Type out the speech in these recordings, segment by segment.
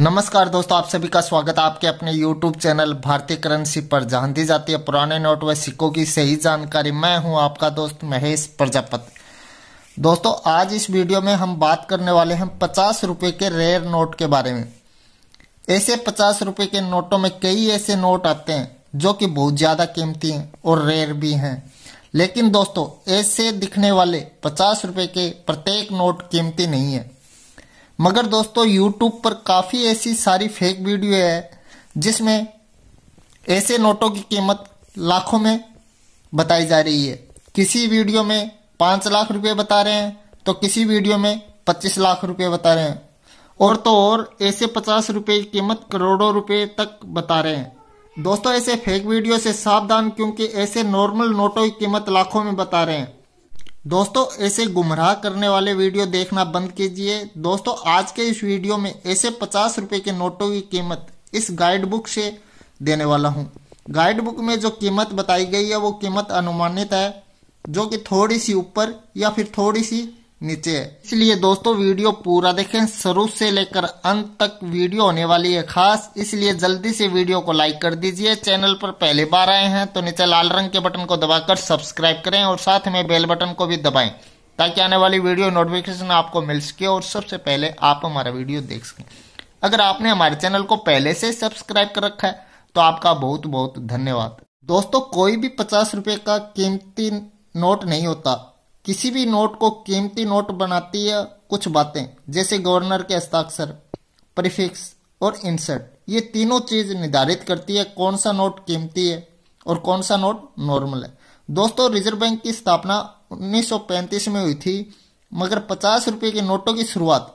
नमस्कार दोस्तों आप सभी का स्वागत है आपके अपने YouTube चैनल भारतीय करेंसी पर जहां दी जाती है पुराने नोट व सिक्कों की सही जानकारी मैं हूं आपका दोस्त महेश प्रजापत दोस्तों आज इस वीडियो में हम बात करने वाले हैं पचास रुपये के रेयर नोट के बारे में ऐसे पचास रुपये के नोटों में कई ऐसे नोट आते हैं जो कि बहुत ज़्यादा कीमती हैं और रेयर भी हैं लेकिन दोस्तों ऐसे दिखने वाले पचास रुपये के प्रत्येक नोट कीमती नहीं है मगर दोस्तों यूट्यूब पर काफ़ी ऐसी सारी फेक वीडियो है जिसमें ऐसे नोटों की कीमत लाखों में बताई जा रही है किसी वीडियो में पाँच लाख रुपए बता रहे हैं तो किसी वीडियो में पच्चीस लाख रुपए बता रहे हैं और तो और ऐसे पचास रुपये की कीमत करोड़ों रुपए तक बता रहे हैं दोस्तों ऐसे फेक वीडियो से सावधान क्योंकि ऐसे नॉर्मल नोटों की कीमत लाखों में बता रहे हैं दोस्तों ऐसे गुमराह करने वाले वीडियो देखना बंद कीजिए दोस्तों आज के इस वीडियो में ऐसे पचास रुपये के नोटों की कीमत इस गाइड बुक से देने वाला हूँ गाइड बुक में जो कीमत बताई गई है वो कीमत अनुमानित है जो कि थोड़ी सी ऊपर या फिर थोड़ी सी नीचे इसलिए दोस्तों वीडियो पूरा देखें शुरू से लेकर अंत तक वीडियो होने वाली है खास इसलिए जल्दी से वीडियो को लाइक कर दीजिए चैनल पर पहली बार आए हैं तो नीचे लाल रंग के बटन को दबाकर सब्सक्राइब करें और साथ में बेल बटन को भी दबाएं ताकि आने वाली वीडियो नोटिफिकेशन आपको मिल सके और सबसे पहले आप हमारा वीडियो देख सकें अगर आपने हमारे चैनल को पहले से सब्सक्राइब कर रखा है तो आपका बहुत बहुत धन्यवाद दोस्तों कोई भी पचास रुपए का कीमती नोट नहीं होता किसी भी नोट को कीमती नोट बनाती है कुछ बातें जैसे गवर्नर के हस्ताक्षर प्रीफिक्स और इंसर्ट ये तीनों चीज निर्धारित करती है कौन सा नोट कीमती है और कौन सा नोट नॉर्मल है दोस्तों रिजर्व बैंक की स्थापना 1935 में हुई थी मगर पचास रुपये के नोटों की शुरुआत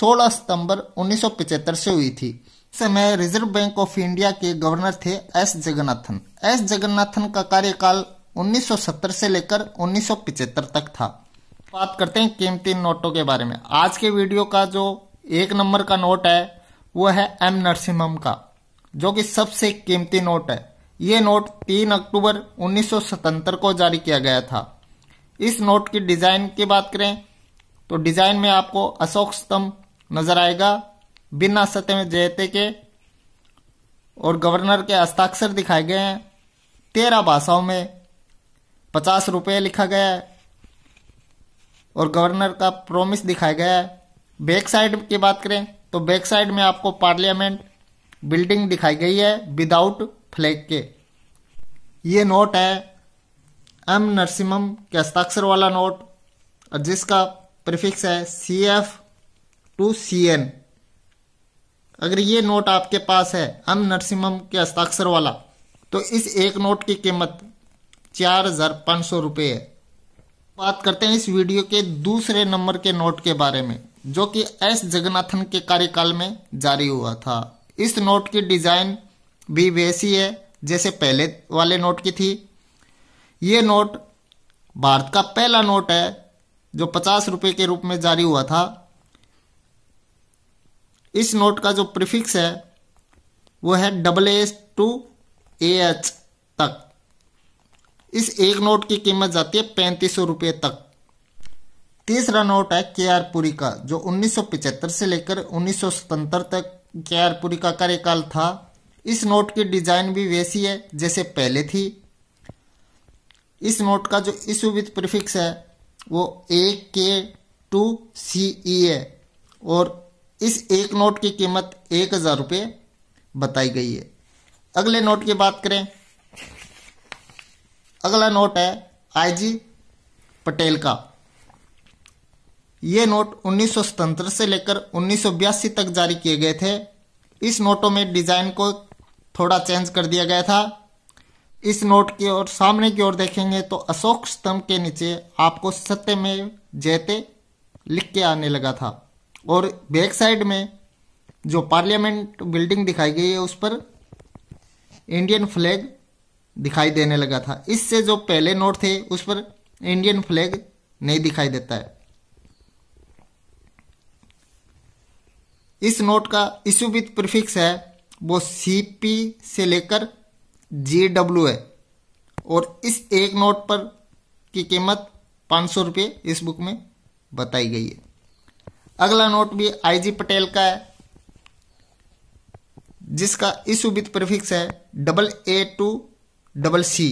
16 सितंबर 1975 से हुई थी समय रिजर्व बैंक ऑफ इंडिया के गवर्नर थे एस जगन्नाथन एस जगन्नाथन का कार्यकाल 1970 से लेकर 1975 तक था बात करते हैं कीमती नोटों के बारे में आज के वीडियो का जो एक नंबर का नोट है वो है एम नरसिम्हम का जो कि सबसे कीमती नोट है ये नोट 3 अक्टूबर 1977 को जारी किया गया था इस नोट की डिज़ाइन की बात करें तो डिज़ाइन में आपको अशोक स्तंभ नजर आएगा बिना सत्य में जयते के और गवर्नर के हस्ताक्षर दिखाए गए हैं तेरह भाषाओं में पचास रुपये लिखा गया है और गवर्नर का प्रोमिस दिखाया गया है बैक साइड की बात करें तो बैक साइड में आपको पार्लियामेंट बिल्डिंग दिखाई गई है विदाउट फ्लैग के ये नोट है एम नरसिम्हम के हस्ताक्षर वाला नोट और जिसका प्रीफिक्स है C F to C N अगर ये नोट आपके पास है एम नरसिम्हम के हस्ताक्षर वाला तो इस एक नोट की कीमत चार हजार पाँच सौ रुपये है बात करते हैं इस वीडियो के दूसरे नंबर के नोट के बारे में जो कि एस जगन्नाथन के कार्यकाल में जारी हुआ था इस नोट की डिज़ाइन भी वैसी है जैसे पहले वाले नोट की थी ये नोट भारत का पहला नोट है जो पचास रुपये के रूप में जारी हुआ था इस नोट का जो प्रीफिक्स है वो है double S to A H तक इस एक नोट की कीमत जाती है पैंतीस सौ रुपये तक तीसरा नोट है के आर पुरी का जो 1975 से लेकर सतहत्तर तक के आर पुरी का कार्यकाल था इस नोट की डिजाइन भी वैसी है जैसे पहले थी इस नोट का जो इशू विथ प्रिफिक्स है वो ए के टू सी ई है और इस एक नोट की कीमत एक हज़ार रुपये बताई गई है अगले नोट की बात करें अगला नोट है आईजी पटेल का ये नोट उन्नीस से लेकर उन्नीस तक जारी किए गए थे इस नोटों में डिज़ाइन को थोड़ा चेंज कर दिया गया था इस नोट की ओर सामने की ओर देखेंगे तो अशोक स्तंभ के नीचे आपको सत्य में जयते लिख के आने लगा था और बैक साइड में जो पार्लियामेंट बिल्डिंग दिखाई गई है उस पर इंडियन फ्लैग दिखाई देने लगा था इससे जो पहले नोट थे उस पर इंडियन फ्लैग नहीं दिखाई देता है इस नोट का इश्यू विथ प्रिफिक्स है वो सी पी से लेकर जी डब्ल्यू है और इस एक नोट पर की कीमत पाँच सौ रुपये इस बुक में बताई गई है अगला नोट भी आईजी पटेल का है जिसका इशू विथ प्रिफिक्स है double A to double C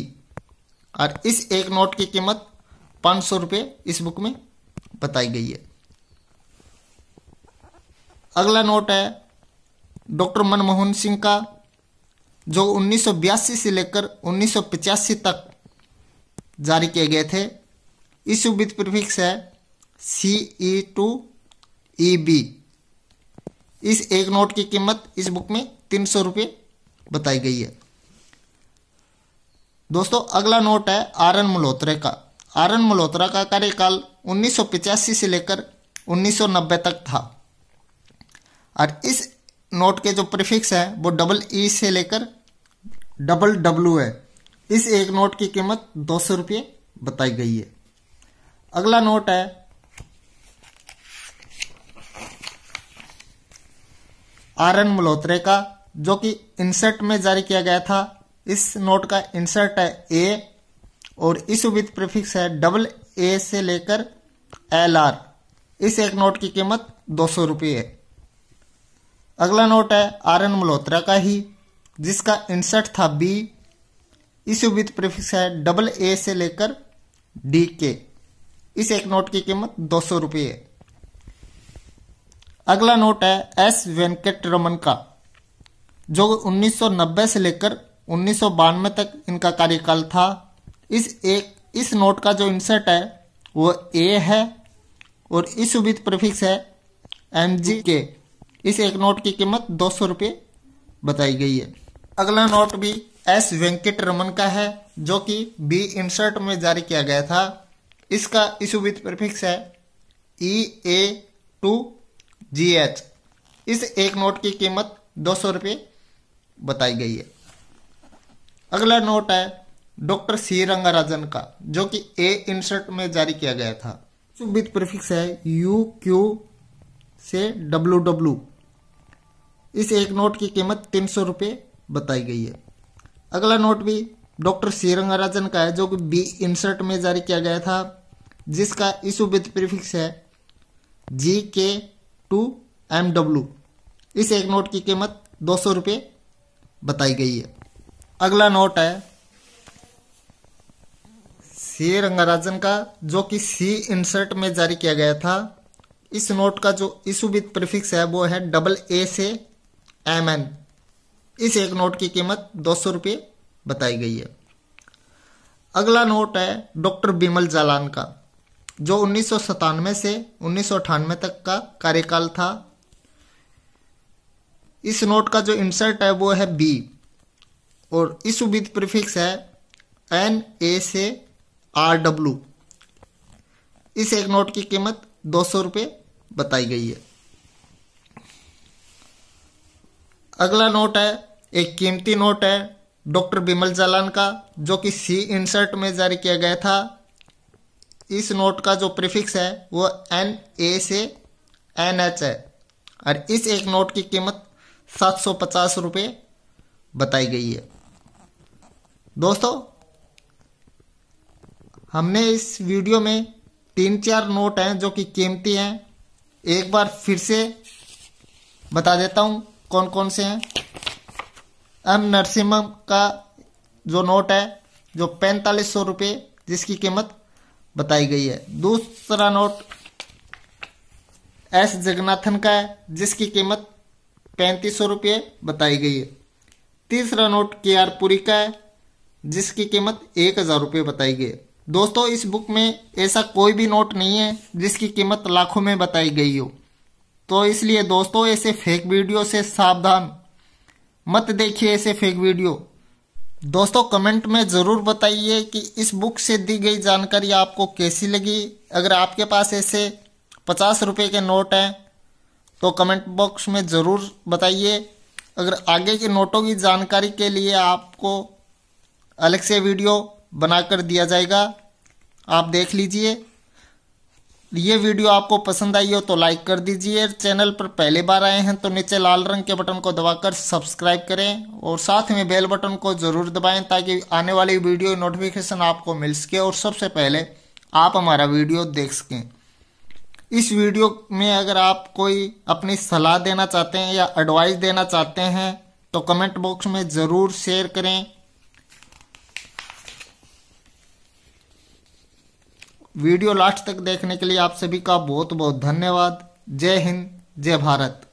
और इस एक नोट की कीमत पाँच सौ रुपये इस बुक में बताई गई है अगला नोट है डॉक्टर मनमोहन सिंह का जो उन्नीस से लेकर उन्नीस तक जारी किए गए थे इस विद प्रिफिक्स है सी ई टू ई बी इस एक नोट की कीमत इस बुक में तीन सौ रुपये बताई गई है दोस्तों अगला नोट है आर एन मल्होत्रा का आर एन मल्होत्रा का कार्यकाल उन्नीस से लेकर 1990 तक था और इस नोट के जो प्रीफिक्स है वो डबल ई से लेकर डबल डब्ल्यू है इस एक नोट की कीमत दो सौ रुपये बताई गई है अगला नोट है आर एन मल्होत्रे का जो कि इंसर्ट में जारी किया गया था इस नोट का इंसर्ट है ए और इस विथ प्रीफिक्स है डबल ए से लेकर एल आर इस एक नोट की कीमत दो सौ रुपये अगला नोट है आर एन मल्होत्रा का ही जिसका इंसर्ट था बी इस विथ प्रीफिक्स है डबल ए से लेकर डी के इस एक नोट की कीमत दो सौ रुपये अगला नोट है एस वेंकट रमन का जो 1990 से लेकर उन्नीस तक इनका कार्यकाल था इस एक इस नोट का जो इंसर्ट है वो ए है और इस उबित प्रफिक्स है एम जी के इस एक नोट की कीमत दो सौ रुपये बताई गई है अगला नोट भी एस वेंकट रमन का है जो कि बी इंसर्ट में जारी किया गया था इसका इस विथ प्रफिक्स है ई ए टू जी एच इस एक नोट की कीमत दो सौ रुपये बताई गई है अगला नोट है डॉक्टर सी रंगाराजन का जो कि ए इंसर्ट में जारी किया गया था विद प्रीफिक्स है यू क्यू से डब्लू डब्लू इस एक नोट की कीमत तीन सौ रुपये बताई गई है अगला नोट भी डॉक्टर सी रंगाराजन का है जो कि बी इंसर्ट में जारी किया गया था जिसका इशू विद प्रीफिक्स है जी के टू एम डब्लू इस एक नोट की कीमत दो सौ रुपये बताई गई है अगला नोट है सी रंगाराजन का जो कि सी इंसर्ट में जारी किया गया था इस नोट का जो इशु विद प्रीफिक्स है वो है डबल ए से एम एन इस एक नोट की कीमत दो सौ रुपये बताई गई है अगला नोट है डॉक्टर बिमल जालान का जो उन्नीस से उन्नीस तक का कार्यकाल था इस नोट का जो इंसर्ट है वो है बी और इस विद प्रिफिक्स है एन ए से आर डब्लू इस एक नोट की कीमत दो सौ रुपये बताई गई है अगला नोट है एक कीमती नोट है डॉक्टर बिमल जालान का जो कि सी इंसर्ट में जारी किया गया था इस नोट का जो प्रीफिक्स है वो एन ए से एन एच है और इस एक नोट की कीमत सात सौ पचास रुपये बताई गई है दोस्तों हमने इस वीडियो में तीन चार नोट हैं जो कि कीमती हैं एक बार फिर से बता देता हूं कौन कौन से हैं एम नरसिम्हम का जो नोट है जो पैंतालीस सौ रुपये जिसकी कीमत बताई गई है दूसरा नोट एस जगन्नाथन का है जिसकी कीमत पैंतीस सौ रुपये बताई गई है तीसरा नोट के आर पुरी का है जिसकी कीमत एक हज़ार रुपये बताई गई दोस्तों इस बुक में ऐसा कोई भी नोट नहीं है जिसकी कीमत लाखों में बताई गई हो तो इसलिए दोस्तों ऐसे फेक वीडियो से सावधान मत देखिए ऐसे फेक वीडियो दोस्तों कमेंट में ज़रूर बताइए कि इस बुक से दी गई जानकारी आपको कैसी लगी अगर आपके पास ऐसे पचास रुपये के नोट हैं तो कमेंट बॉक्स में ज़रूर बताइए अगर आगे के नोटों की जानकारी के लिए आपको अलग से वीडियो बनाकर दिया जाएगा आप देख लीजिए ये वीडियो आपको पसंद आई हो तो लाइक कर दीजिए चैनल पर पहली बार आए हैं तो नीचे लाल रंग के बटन को दबाकर सब्सक्राइब करें और साथ में बेल बटन को ज़रूर दबाएं ताकि आने वाली वीडियो नोटिफिकेशन आपको मिल सके और सबसे पहले आप हमारा वीडियो देख सकें इस वीडियो में अगर आप कोई अपनी सलाह देना चाहते हैं या एडवाइस देना चाहते हैं तो कमेंट बॉक्स में ज़रूर शेयर करें वीडियो लास्ट तक देखने के लिए आप सभी का बहुत बहुत धन्यवाद जय हिंद जय भारत